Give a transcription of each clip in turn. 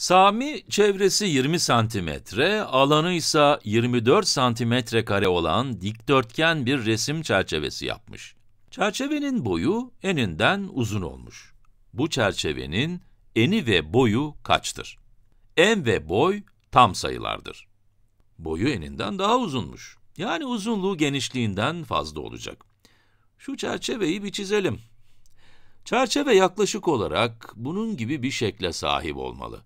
Sami çevresi 20 santimetre, alanı ise 24 santimetre kare olan dikdörtgen bir resim çerçevesi yapmış. Çerçevenin boyu eninden uzun olmuş. Bu çerçevenin eni ve boyu kaçtır? En ve boy tam sayılardır. Boyu eninden daha uzunmuş. Yani uzunluğu genişliğinden fazla olacak. Şu çerçeveyi bir çizelim. Çerçeve yaklaşık olarak bunun gibi bir şekle sahip olmalı.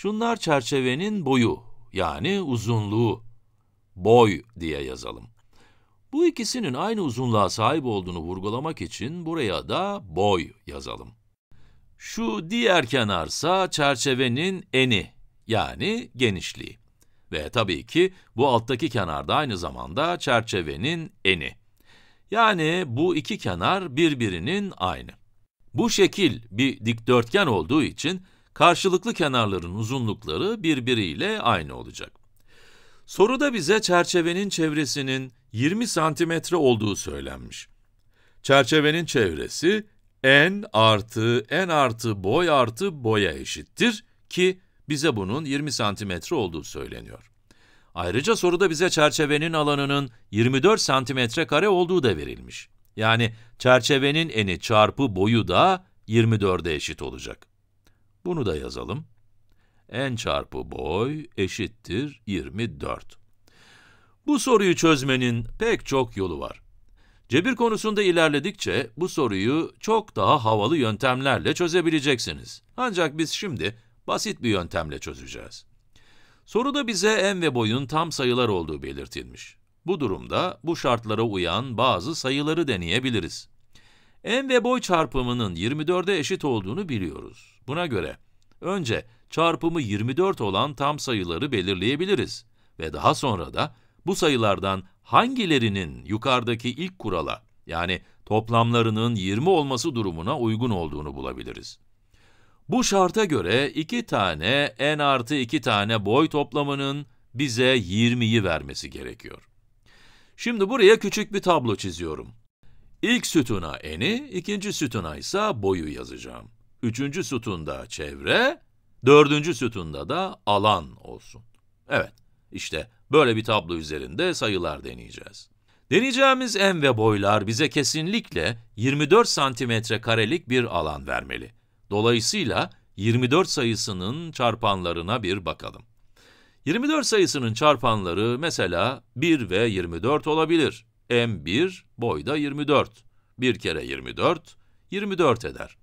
Şunlar çerçevenin boyu yani uzunluğu, boy diye yazalım. Bu ikisinin aynı uzunluğa sahip olduğunu vurgulamak için buraya da boy yazalım. Şu diğer kenarsa çerçevenin eni yani genişliği. Ve tabii ki bu alttaki kenar da aynı zamanda çerçevenin eni. Yani bu iki kenar birbirinin aynı. Bu şekil bir dikdörtgen olduğu için Karşılıklı kenarların uzunlukları birbiriyle aynı olacak. Soruda bize çerçevenin çevresinin 20 santimetre olduğu söylenmiş. Çerçevenin çevresi n artı n artı boy artı boya eşittir ki bize bunun 20 santimetre olduğu söyleniyor. Ayrıca soruda bize çerçevenin alanının 24 santimetre kare olduğu da verilmiş. Yani çerçevenin eni çarpı boyu da 24'e eşit olacak. Bunu da yazalım. n çarpı boy eşittir 24. Bu soruyu çözmenin pek çok yolu var. Cebir konusunda ilerledikçe bu soruyu çok daha havalı yöntemlerle çözebileceksiniz. Ancak biz şimdi basit bir yöntemle çözeceğiz. Soruda bize en ve boyun tam sayılar olduğu belirtilmiş. Bu durumda bu şartlara uyan bazı sayıları deneyebiliriz. En ve boy çarpımının 24'e eşit olduğunu biliyoruz. Buna göre önce çarpımı 24 olan tam sayıları belirleyebiliriz ve daha sonra da bu sayılardan hangilerinin yukarıdaki ilk kurala yani toplamlarının 20 olması durumuna uygun olduğunu bulabiliriz. Bu şarta göre 2 tane n artı 2 tane boy toplamının bize 20'yi vermesi gerekiyor. Şimdi buraya küçük bir tablo çiziyorum. İlk sütuna eni, ikinci sütuna ise boyu yazacağım. Üçüncü sütunda çevre, dördüncü sütunda da alan olsun. Evet, işte böyle bir tablo üzerinde sayılar deneyeceğiz. Deneyeceğimiz en ve boylar bize kesinlikle 24 santimetre karelik bir alan vermeli. Dolayısıyla 24 sayısının çarpanlarına bir bakalım. 24 sayısının çarpanları mesela 1 ve 24 olabilir. M1, boyda 24. 1 kere 24, 24 eder.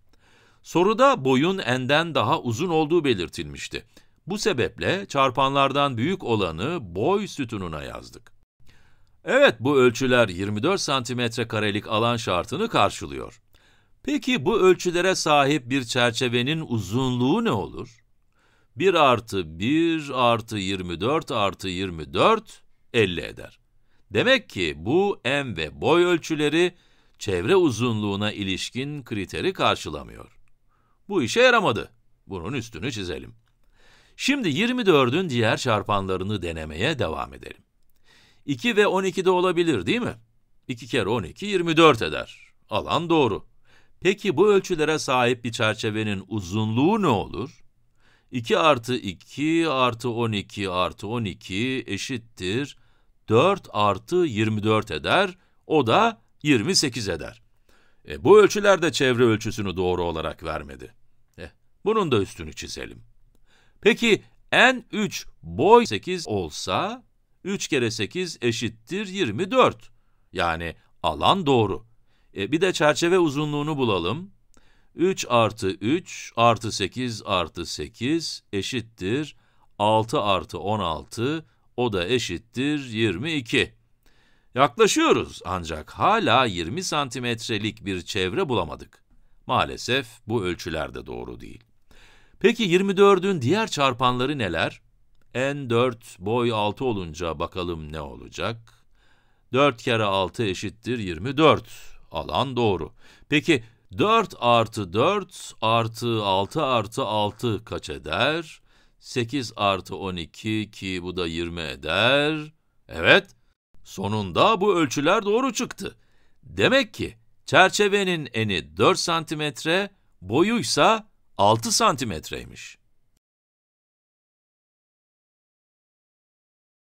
Soruda boyun n'den daha uzun olduğu belirtilmişti. Bu sebeple çarpanlardan büyük olanı boy sütununa yazdık. Evet, bu ölçüler 24 santimetre karelik alan şartını karşılıyor. Peki bu ölçülere sahip bir çerçevenin uzunluğu ne olur? 1 artı 1 artı 24 artı 24, 50 eder. Demek ki bu en ve boy ölçüleri çevre uzunluğuna ilişkin kriteri karşılamıyor. Bu işe yaramadı. Bunun üstünü çizelim. Şimdi 24'ün diğer çarpanlarını denemeye devam edelim. 2 ve 12 de olabilir değil mi? 2 kere 12, 24 eder. Alan doğru. Peki bu ölçülere sahip bir çerçevenin uzunluğu ne olur? 2 artı 2 artı 12 artı 12 eşittir 4 artı 24 eder, o da 28 eder. E, bu ölçüler de çevre ölçüsünü doğru olarak vermedi. E, bunun da üstünü çizelim. Peki n3 boy 8 olsa 3 kere 8 eşittir 24. Yani alan doğru. E, bir de çerçeve uzunluğunu bulalım. 3 artı 3 artı 8 artı 8 eşittir 6 artı 16 o da eşittir 22. Yaklaşıyoruz ancak hala 20 santimetrelik bir çevre bulamadık. Maalesef bu ölçüler de doğru değil. Peki 24'ün diğer çarpanları neler? N4 boy 6 olunca bakalım ne olacak? 4 kere 6 eşittir 24. Alan doğru. Peki 4 artı 4 artı 6 artı 6 kaç eder? 8 artı 12 ki bu da 20 eder. Evet, sonunda bu ölçüler doğru çıktı. Demek ki çerçevenin eni 4 santimetre, boyuysa 6 santimetreymiş.